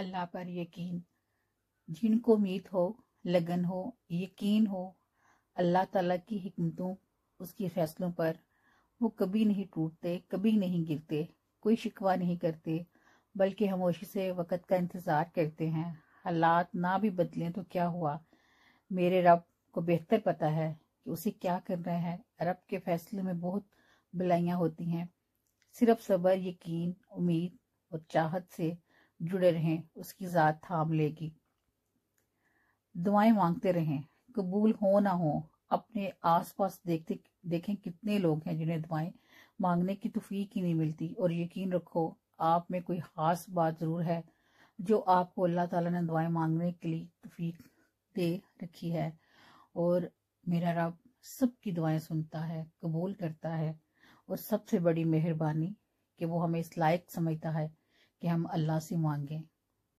अल्लाह पर यकीन जिनको उम्मीद हो लगन हो यकीन हो अल्लाह ताला की हमतों उसके फैसलों पर वो कभी नहीं टूटते कभी नहीं गिरते कोई शिकवा नहीं करते बल्कि हमोशी से वक़्त का इंतज़ार करते हैं हालात ना भी बदलें तो क्या हुआ मेरे रब को बेहतर पता है कि उसे क्या करना है रब के फैसले में बहुत भलाइयाँ होती हैं सिर्फ सब्र यकीन उम्मीद और चाहत से जुड़े रहें उसकी ज़ात थाम लेगी दुआएं मांगते रहें कबूल हो ना हो अपने आसपास देखते देखें कितने लोग हैं जिन्हें दुआएं मांगने की तफीक ही नहीं मिलती और यकीन रखो आप में कोई खास बात ज़रूर है जो आपको अल्लाह ताला ने दुआएं मांगने के लिए तफीक दे रखी है और मेरा रब सबकी दुआएं सुनता है कबूल करता है और सबसे बड़ी मेहरबानी कि वो हमें इस लायक समझता है कि हम अल्लाह से मांगें